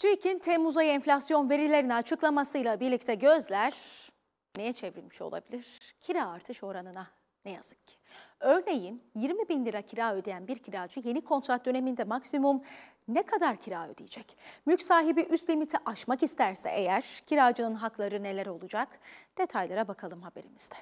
TÜİK'in Temmuz ayı enflasyon verilerini açıklamasıyla birlikte gözler neye çevrilmiş olabilir? Kira artış oranına ne yazık ki. Örneğin 20 bin lira kira ödeyen bir kiracı yeni kontrat döneminde maksimum ne kadar kira ödeyecek? Mülk sahibi üst limiti aşmak isterse eğer kiracının hakları neler olacak? Detaylara bakalım haberimizde.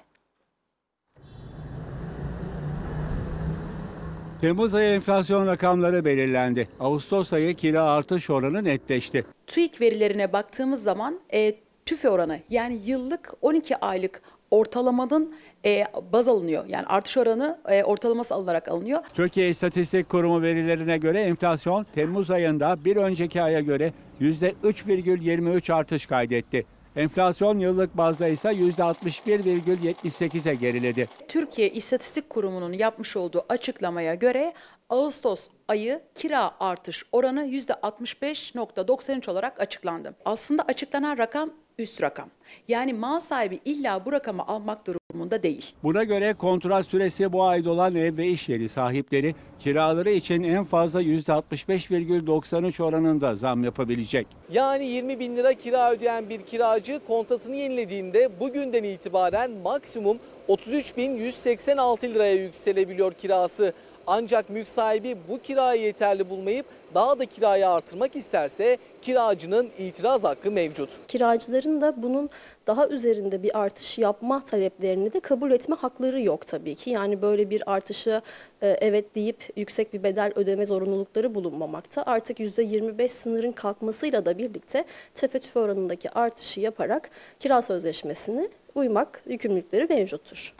Temmuz ayı enflasyon rakamları belirlendi. Ağustos ayı kira artış oranı netleşti. TÜİK verilerine baktığımız zaman e, tüfe oranı yani yıllık 12 aylık ortalamanın e, baz alınıyor. Yani artış oranı e, ortalaması alınarak alınıyor. Türkiye İstatistik Kurumu verilerine göre enflasyon Temmuz ayında bir önceki aya göre %3,23 artış kaydetti. Enflasyon yıllık bazda ise %61,78'e geriledi. Türkiye İstatistik Kurumu'nun yapmış olduğu açıklamaya göre Ağustos ayı kira artış oranı %65.93 olarak açıklandı. Aslında açıklanan rakam üst rakam. Yani mal sahibi illa bu rakamı almak durumunda değil. Buna göre kontrat süresi bu ait olan ev ve iş yeri sahipleri kiraları için en fazla %65,93 oranında zam yapabilecek. Yani 20 bin lira kira ödeyen bir kiracı kontratını yenilediğinde bugünden itibaren maksimum 33.186 liraya yükselebiliyor kirası. Ancak mülk sahibi bu kirayı yeterli bulmayıp daha da kirayı artırmak isterse kiracının itiraz hakkı mevcut. Kiracıların da bunun daha üzerinde bir artış yapma taleplerini de kabul etme hakları yok tabii ki. Yani böyle bir artışı e, evet deyip yüksek bir bedel ödeme zorunlulukları bulunmamakta. Artık %25 sınırın kalkmasıyla da birlikte tefettüf oranındaki artışı yaparak kira sözleşmesini uymak yükümlülükleri mevcuttur.